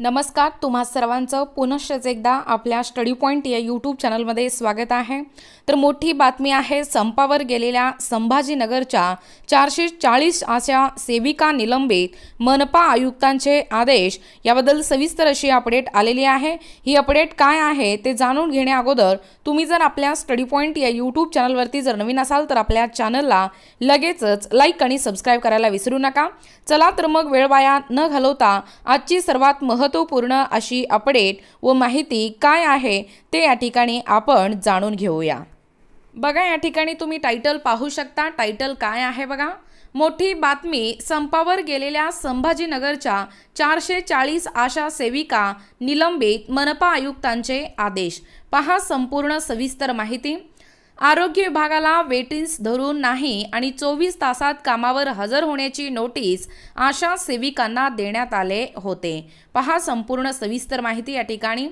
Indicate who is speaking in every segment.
Speaker 1: नमस्कार तुम्हा सर्वांचं पुनश्च एकदा आपल्या स्टडी पॉईंट या यूट्यूब चॅनलमध्ये स्वागत आहे तर मोठी बातमी आहे संपावर गेलेल्या संभाजीनगरच्या चारशे चाळीस अशा सेविका निलंबित मनपा आयुक्तांचे आदेश याबद्दल सविस्तर अशी अपडेट आलेली आहे ही अपडेट काय आहे ते जाणून घेण्याअगोदर तुम्ही जर आपल्या स्टडी पॉईंट या यूट्यूब चॅनलवरती जर नवीन असाल तर आपल्या चॅनलला लगेचच लाईक आणि सबस्क्राईब करायला विसरू नका चला तर मग वेळ वाया न घालवता आजची सर्वात महत्त्वपूर्ण अशी अपडेट व माहिती काय आहे ते या ठिकाणी आपण जाणून घेऊया बघा या ठिकाणी तुम्ही टायटल पाहू शकता टायटल काय आहे बघा मोठी बातमी संपावर गेलेल्या संभाजीनगरच्या चारशे चाळीस आशा सेविका निलंबित मनपा आयुक्तांचे आदेश पहा संपूर्ण सविस्तर माहिती आरोग्य विभागाला वेटिंग्स धरून नाही आणि चोवीस तासात कामावर हजर होण्याची नोटीस आशा सेविकांना देण्यात आले होते पहा संपूर्ण सविस्तर माहिती या ठिकाणी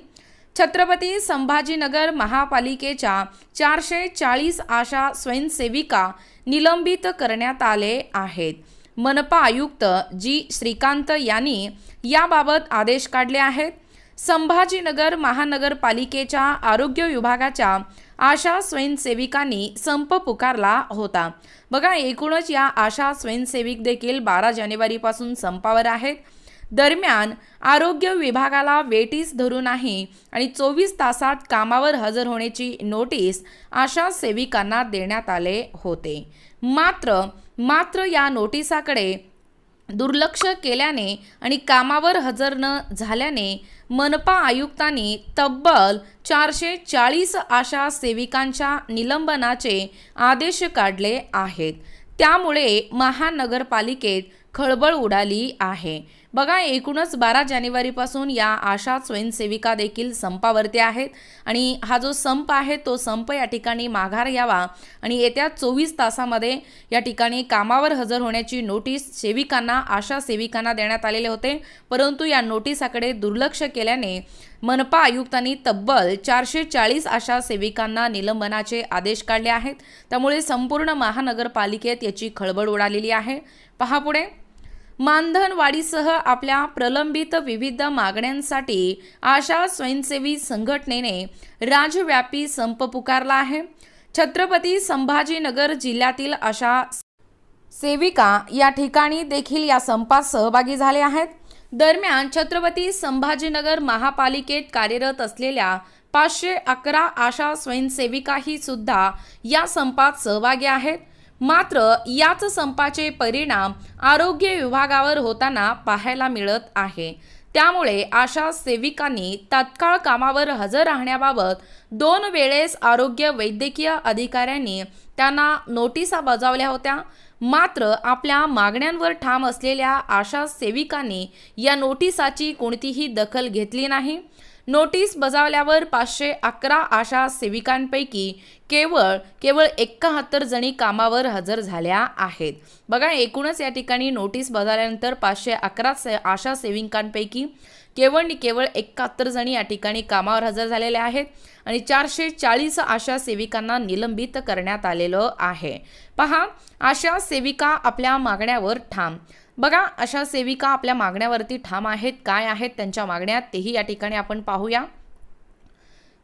Speaker 1: छत्रपती संभाजीनगर महापालिकेच्या चारशे चाळीस आशा स्वयंसेविका निलंबित करण्यात आले आहेत मनपा आयुक्त जी श्रीकांत यांनी याबाबत आदेश काढले आहेत संभाजीनगर महानगरपालिकेच्या आरोग्य विभागाच्या आशा स्वयंसेविकांनी संप पुकारला होता बघा एकूणच या आशा स्वयंसेविक देखील बारा जानेवारीपासून संपावर आहेत दरम्यान आरोग्य विभागाला वेटीस धरून आहे आणि चोवीस तासात कामावर हजर होण्याची नोटीस आशा सेविकांना देण्यात आले होते मात्र मात्र या नोटिसाकडे दुर्लक्ष केल्याने आणि कामावर हजर न झाल्याने मनपा आयुक्तांनी तब्बल चारशे चाळीस आशा सेविकांच्या निलंबनाचे आदेश काढले आहेत त्यामुळे महानगरपालिकेत खळबळ उडाली आहे बघा एकूणच बारा जानेवारीपासून या आशा स्वयंसेविका देखील संपावरती आहेत आणि हा जो संप आहे तो संप या ठिकाणी माघार यावा आणि येत्या चोवीस तासामध्ये या ठिकाणी कामावर हजर होण्याची नोटीस सेविकांना आशा सेविकांना देण्यात आलेले होते परंतु या नोटिसाकडे दुर्लक्ष केल्याने मनपा आयुक्तांनी तब्बल चारशे चाळीस आशा सेविकांना निलंबनाचे आदेश काढले आहेत त्यामुळे संपूर्ण महानगरपालिकेत याची खळबळ उडालेली आहे पहा पुढे मानधनवाडीसह आपल्या प्रलंबित विविध मागण्यांसाठी आशा स्वयंसेवी संघटनेने राज्यव्यापी संप पुकारला आहे छत्रपती संभाजीनगर जिल्ह्यातील आशा सेविका या ठिकाणी देखील या संपात सहभागी झाले आहेत दरम्यान छत्रपती संभाजीनगर महापालिकेत कार्यरत असलेल्या पाचशे अकरा आशा स्वयंसेविकाही सुद्धा या संपात सहभागी आहेत मात्र याच संपाचे परिणाम आरोग्य विभागावर होताना पाहायला मिळत आहे त्यामुळे आशा सेविकांनी तत्काळ कामावर हजर राहण्याबाबत दोन वेळेस आरोग्य वैद्यकीय अधिकाऱ्यांनी त्यांना नोटिसा बजावल्या होत्या मात्र आपल्या मागण्यांवर ठाम असलेल्या आशा सेविकांनी या नोटिसाची कोणतीही दखल घेतली नाही नोटीस बजावल्यावर पाचशे अकरा आशा सेविकांपैकी केवळ केवळ एकाहत्तर जणी कामावर हजर झाल्या आहेत बघा एकूणच या ठिकाणी नोटीस बजावल्यानंतर पाचशे अकरा से आशा सेविकांपैकी केवळ आणि केवळ एकाहत्तर जणी या ठिकाणी कामावर हजर झालेल्या आहेत आणि चारशे चाळीस आशा सेविकांना निलंबित करण्यात आलेलं आहे पहा आशा सेविका आपल्या मागण्यावर ठाम बघा अशा सेविका आपल्या मागण्यावरती ठाम आहेत काय आहेत त्यांच्या मागण्या तेही या ठिकाणी आपण पाहूया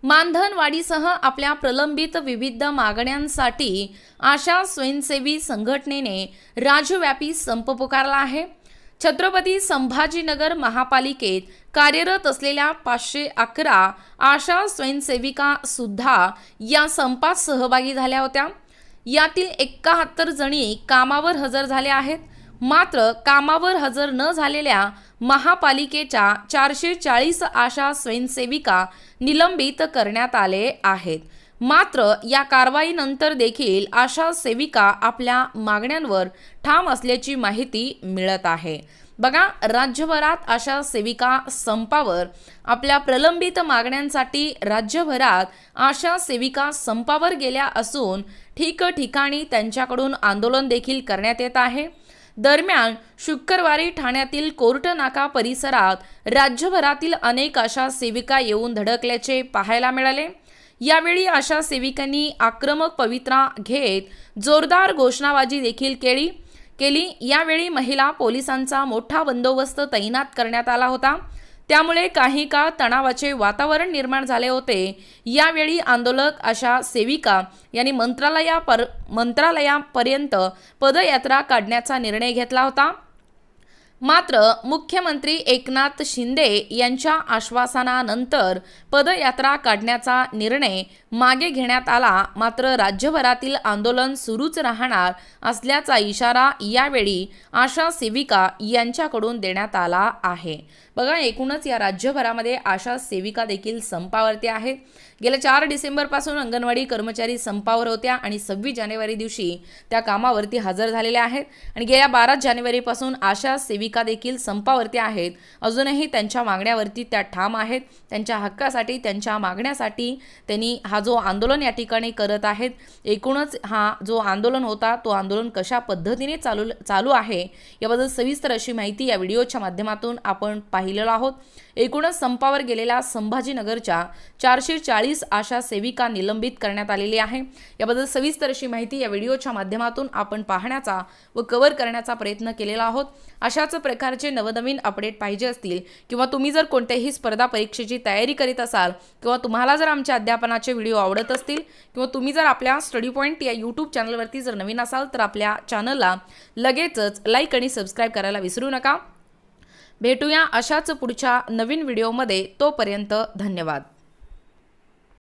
Speaker 1: मानधनवाडीसह आपल्या प्रलंबित विविध मागण्यांसाठी आशा स्वयंसेवी संघटनेने राज्यव्यापी संप पुकारला आहे छत्रपती संभाजीनगर महापालिकेत कार्यरत असलेल्या पाचशे अकरा आशा स्वयंसेविका सुद्धा या संपात सहभागी झाल्या होत्या यातील एकाहत्तर जणी कामावर हजर झाल्या आहेत मात्र कामावर हजर न झालेल्या महापालिकेच्या चारशे चाळीस आशा स्वयंसेविका निलंबित करण्यात आले आहेत मात्र या कारवाईनंतर देखील आशा सेविका आपल्या मागण्यांवर ठाम असल्याची माहिती मिळत आहे बघा राज्यभरात आशा सेविका संपावर आपल्या प्रलंबित मागण्यांसाठी राज्यभरात आशा सेविका संपावर गेल्या असून ठिकठिकाणी त्यांच्याकडून आंदोलन देखील करण्यात येत आहे दरम्यान शुक्रवारी ठाण्यातील नाका परिसरात राज्यभरातील अनेक अशा सेविका येऊन धडकल्याचे पाहायला मिळाले यावेळी अशा सेविकांनी आक्रमक पवित्रा घेत जोरदार घोषणाबाजी देखील केली केली यावेळी महिला पोलिसांचा मोठा बंदोबस्त तैनात करण्यात आला होता त्यामुळे काही काळ तणावाचे वातावरण निर्माण झाले होते यावेळी आंदोलक अशा सेविका यांनी मंत्रालया पर मंत्रालयापर्यंत पदयात्रा काढण्याचा निर्णय घेतला होता मात्र मुख्यमंत्री एकनाथ शिंदे यांच्या आश्वासनानंतर पदयात्रा काढण्याचा निर्णय मागे घेण्यात आला मात्र राज्यभरातील आंदोलन सुरूच राहणार असल्याचा इशारा यावेळी आशा सेविका यांच्याकडून देण्यात आला आहे बघा एकूणच या राज्यभरामध्ये आशा सेविका देखील संपावरती आहेत गेल्या चार डिसेंबरपासून अंगणवाडी कर्मचारी संपावर होत्या आणि सव्वीस जानेवारी दिवशी त्या कामावरती हजर झालेल्या आहेत आणि गेल्या बारा जानेवारीपासून आशा सेविका देखील संपावरती आहेत अजूनही त्यांच्या मागण्यावरती त्या ठाम आहेत त्यांच्या हक्कासाठी त्यांच्या मागण्यासाठी त्यांनी हा जो आंदोलन या ठिकाणी करत आहेत एकूणच हा जो आंदोलन होता तो आंदोलन कशा पद्धतीने चालू चालू आहे याबद्दल सविस्तर अशी माहिती या व्हिडिओच्या माध्यमातून आपण पाहिली पाहिलेला आहोत एकूणच संपावर गेलेल्या संभाजीनगरच्या चारशे चाळीस आशा सेविका निलंबित करण्यात आलेली आहे याबद्दल सविस्तर अशी माहिती या व्हिडिओच्या माध्यमातून आपण पाहण्याचा व कव्हर करण्याचा प्रयत्न केलेला आहोत अशाच प्रकारचे नवनवीन अपडेट पाहिजे असतील किंवा तुम्ही जर कोणत्याही स्पर्धा परीक्षेची तयारी करीत असाल किंवा तुम्हाला जर आमच्या अध्यापनाचे व्हिडिओ आवडत असतील किंवा तुम्ही जर आपल्या स्टडी पॉईंट या यूट्यूब चॅनलवरती जर नवीन असाल तर आपल्या चॅनलला लगेचच लाईक आणि सबस्क्राईब करायला विसरू नका भेटूया अशाच पुढच्या नवीन व्हिडिओमध्ये तोपर्यंत धन्यवाद